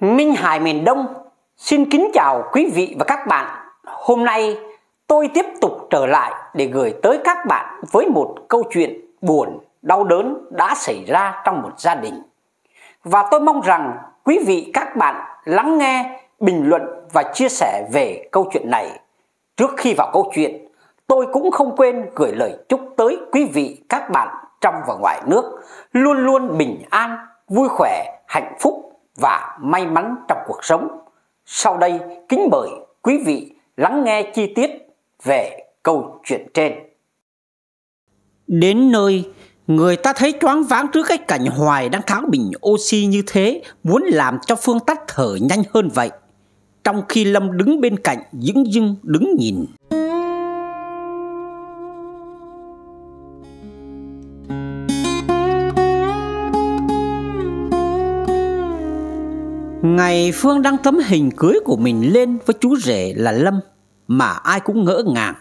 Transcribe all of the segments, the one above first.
Minh Hải miền Đông xin kính chào quý vị và các bạn. Hôm nay tôi tiếp tục trở lại để gửi tới các bạn với một câu chuyện buồn, đau đớn đã xảy ra trong một gia đình. Và tôi mong rằng quý vị các bạn lắng nghe, bình luận và chia sẻ về câu chuyện này. Trước khi vào câu chuyện, tôi cũng không quên gửi lời chúc tới quý vị các bạn trong và ngoài nước luôn luôn bình an, vui khỏe, hạnh phúc và may mắn trong cuộc sống. Sau đây kính mời quý vị lắng nghe chi tiết về câu chuyện trên. Đến nơi, người ta thấy choáng váng trước cái cảnh Hoài đang tháo bình oxy như thế, muốn làm cho Phương tắt thở nhanh hơn vậy. Trong khi Lâm đứng bên cạnh, dững dưng đứng nhìn. Ngày Phương đăng tấm hình cưới của mình lên với chú rể là Lâm mà ai cũng ngỡ ngàng.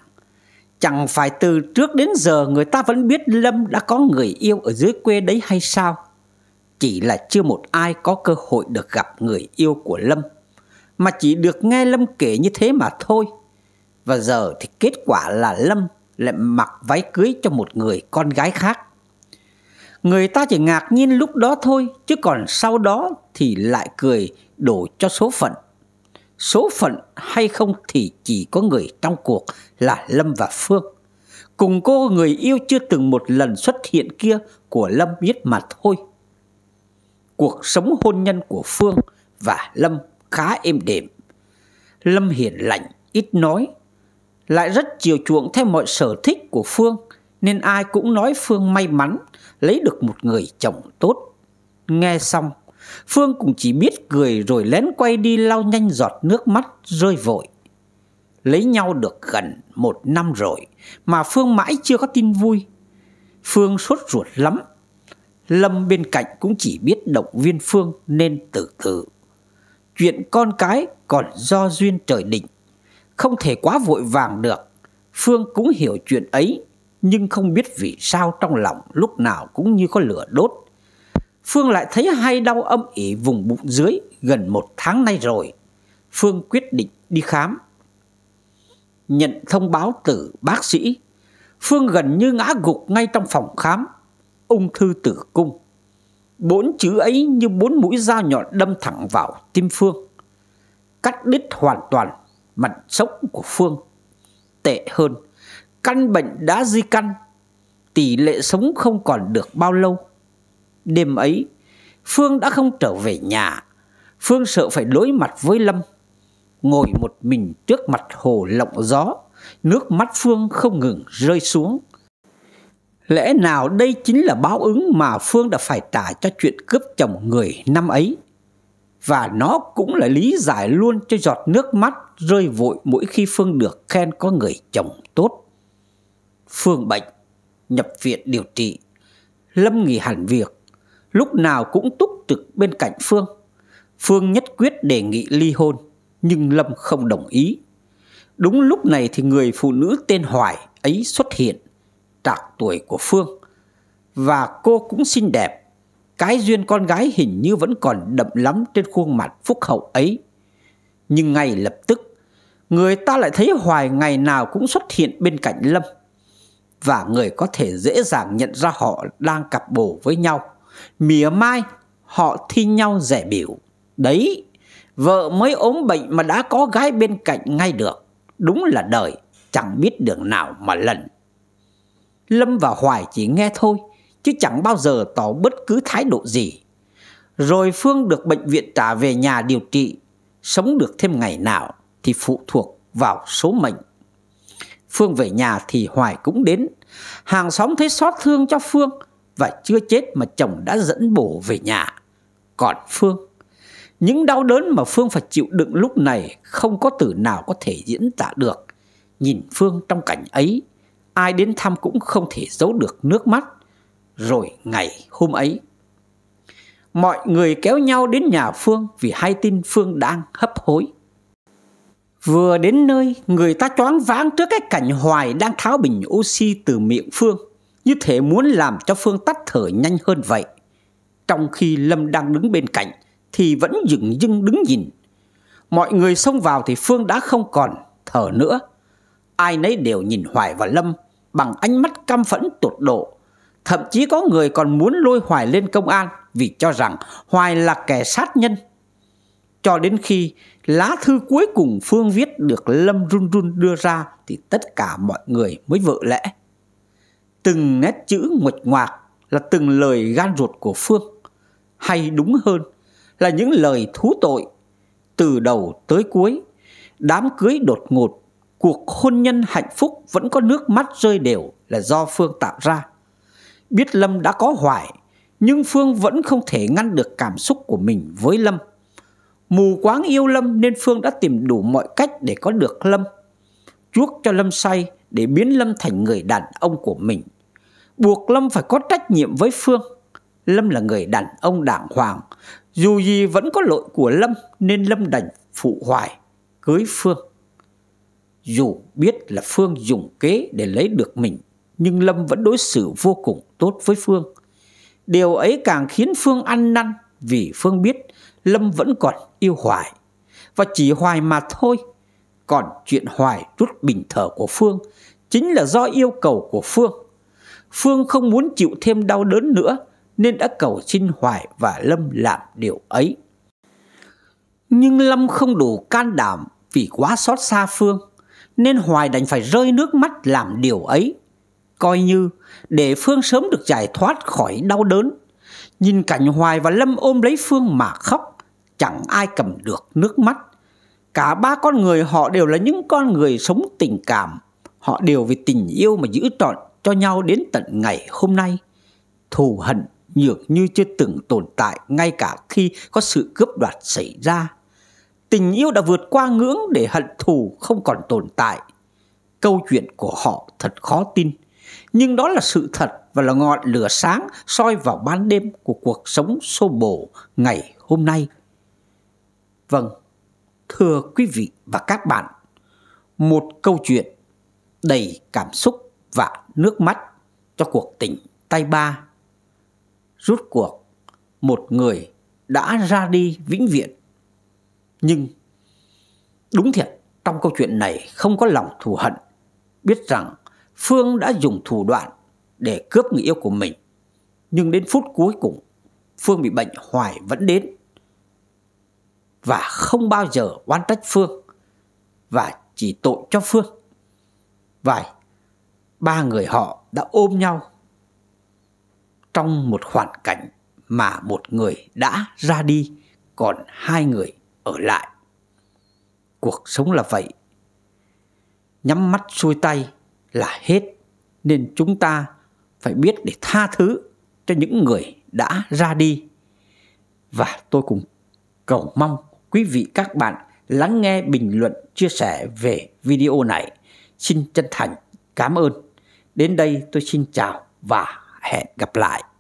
Chẳng phải từ trước đến giờ người ta vẫn biết Lâm đã có người yêu ở dưới quê đấy hay sao? Chỉ là chưa một ai có cơ hội được gặp người yêu của Lâm mà chỉ được nghe Lâm kể như thế mà thôi. Và giờ thì kết quả là Lâm lại mặc váy cưới cho một người con gái khác. Người ta chỉ ngạc nhiên lúc đó thôi chứ còn sau đó thì lại cười đổ cho số phận. Số phận hay không thì chỉ có người trong cuộc là Lâm và Phương. Cùng cô người yêu chưa từng một lần xuất hiện kia của Lâm biết mà thôi. Cuộc sống hôn nhân của Phương và Lâm khá êm đềm. Lâm hiền lành, ít nói, lại rất chiều chuộng theo mọi sở thích của Phương, nên ai cũng nói Phương may mắn lấy được một người chồng tốt. Nghe xong, Phương cũng chỉ biết cười rồi lén quay đi lau nhanh giọt nước mắt rơi vội. Lấy nhau được gần một năm rồi mà Phương mãi chưa có tin vui. Phương sốt ruột lắm. Lâm bên cạnh cũng chỉ biết động viên Phương nên từ từ. Chuyện con cái còn do duyên trời định. Không thể quá vội vàng được. Phương cũng hiểu chuyện ấy nhưng không biết vì sao trong lòng lúc nào cũng như có lửa đốt Phương lại thấy hay đau âm ỉ vùng bụng dưới gần một tháng nay rồi. Phương quyết định đi khám. Nhận thông báo từ bác sĩ, Phương gần như ngã gục ngay trong phòng khám. Ung thư tử cung. Bốn chữ ấy như bốn mũi dao nhọn đâm thẳng vào tim Phương. Cắt đứt hoàn toàn mặt sống của Phương. Tệ hơn, căn bệnh đã di căn, tỷ lệ sống không còn được bao lâu. Đêm ấy, Phương đã không trở về nhà. Phương sợ phải đối mặt với Lâm. Ngồi một mình trước mặt hồ lộng gió, nước mắt Phương không ngừng rơi xuống. Lẽ nào đây chính là báo ứng mà Phương đã phải trả cho chuyện cướp chồng người năm ấy? Và nó cũng là lý giải luôn cho giọt nước mắt rơi vội mỗi khi Phương được khen có người chồng tốt. Phương bệnh, nhập viện điều trị. Lâm nghỉ hẳn việc, lúc nào cũng túc trực bên cạnh Phương. Phương nhất quyết đề nghị ly hôn, nhưng Lâm không đồng ý. Đúng lúc này thì người phụ nữ tên Hoài ấy xuất hiện, trạc tuổi của Phương. Và cô cũng xinh đẹp, cái duyên con gái hình như vẫn còn đậm lắm trên khuôn mặt phúc hậu ấy. Nhưng ngay lập tức, người ta lại thấy Hoài ngày nào cũng xuất hiện bên cạnh Lâm. Và người có thể dễ dàng nhận ra họ đang cặp bồ với nhau Mỉa mai họ thi nhau rẻ biểu Đấy Vợ mới ốm bệnh mà đã có gái bên cạnh ngay được Đúng là đời Chẳng biết đường nào mà lần Lâm và Hoài chỉ nghe thôi Chứ chẳng bao giờ tỏ bất cứ thái độ gì Rồi Phương được bệnh viện trả về nhà điều trị Sống được thêm ngày nào Thì phụ thuộc vào số mệnh Phương về nhà thì Hoài cũng đến Hàng xóm thấy xót thương cho Phương và chưa chết mà chồng đã dẫn bổ về nhà. Còn Phương, những đau đớn mà Phương phải chịu đựng lúc này không có từ nào có thể diễn tả được. Nhìn Phương trong cảnh ấy, ai đến thăm cũng không thể giấu được nước mắt. Rồi ngày hôm ấy, mọi người kéo nhau đến nhà Phương vì hay tin Phương đang hấp hối. Vừa đến nơi, người ta choáng váng trước cái cảnh Hoài đang tháo bình oxy từ miệng Phương như thể muốn làm cho Phương tắt thở nhanh hơn vậy. Trong khi Lâm đang đứng bên cạnh thì vẫn dựng dưng đứng nhìn. Mọi người xông vào thì Phương đã không còn thở nữa. Ai nấy đều nhìn Hoài và Lâm bằng ánh mắt căm phẫn tột độ. Thậm chí có người còn muốn lôi Hoài lên công an vì cho rằng Hoài là kẻ sát nhân. Cho đến khi lá thư cuối cùng Phương viết được Lâm run run đưa ra thì tất cả mọi người mới vợ lẽ từng nét chữ nguệch ngoạc là từng lời gan ruột của Phương, hay đúng hơn là những lời thú tội từ đầu tới cuối, đám cưới đột ngột, cuộc hôn nhân hạnh phúc vẫn có nước mắt rơi đều là do Phương tạo ra. Biết Lâm đã có hoài, nhưng Phương vẫn không thể ngăn được cảm xúc của mình với Lâm. Mù quáng yêu Lâm nên Phương đã tìm đủ mọi cách để có được Lâm. Chuốc cho Lâm say để biến Lâm thành người đàn ông của mình buộc Lâm phải có trách nhiệm với Phương. Lâm là người đàn ông đảng hoàng, dù gì vẫn có lỗi của Lâm nên Lâm đành phụ hoài, cưới Phương. Dù biết là Phương dùng kế để lấy được mình, nhưng Lâm vẫn đối xử vô cùng tốt với Phương. Điều ấy càng khiến Phương ăn năn vì Phương biết Lâm vẫn còn yêu Hoài. Và chỉ Hoài mà thôi. Còn chuyện Hoài rút bình thở của Phương chính là do yêu cầu của Phương. Phương không muốn chịu thêm đau đớn nữa nên đã cầu xin Hoài và Lâm làm điều ấy. Nhưng Lâm không đủ can đảm vì quá xót xa Phương nên Hoài đành phải rơi nước mắt làm điều ấy. Coi như để Phương sớm được giải thoát khỏi đau đớn. Nhìn cảnh Hoài và Lâm ôm lấy Phương mà khóc, chẳng ai cầm được nước mắt. Cả ba con người họ đều là những con người sống tình cảm. Họ đều vì tình yêu mà giữ trọn cho nhau đến tận ngày hôm nay. Thù hận nhược như chưa từng tồn tại ngay cả khi có sự cướp đoạt xảy ra. Tình yêu đã vượt qua ngưỡng để hận thù không còn tồn tại. Câu chuyện của họ thật khó tin, nhưng đó là sự thật và là ngọn lửa sáng soi vào ban đêm của cuộc sống xô bồ ngày hôm nay. Vâng, thưa quý vị và các bạn, một câu chuyện đầy cảm xúc và nước mắt cho cuộc tình tay ba. Rút cuộc, một người đã ra đi vĩnh viễn. Nhưng đúng thiệt, trong câu chuyện này không có lòng thù hận. Biết rằng Phương đã dùng thủ đoạn để cướp người yêu của mình. Nhưng đến phút cuối cùng, Phương bị bệnh hoài vẫn đến. Và không bao giờ oan trách Phương. Và chỉ tội cho Phương. Và ba người họ đã ôm nhau trong một hoàn cảnh mà một người đã ra đi còn hai người ở lại cuộc sống là vậy nhắm mắt xuôi tay là hết nên chúng ta phải biết để tha thứ cho những người đã ra đi và tôi cũng cầu mong quý vị các bạn lắng nghe bình luận chia sẻ về video này xin chân thành cảm ơn Đến đây tôi xin chào và hẹn gặp lại.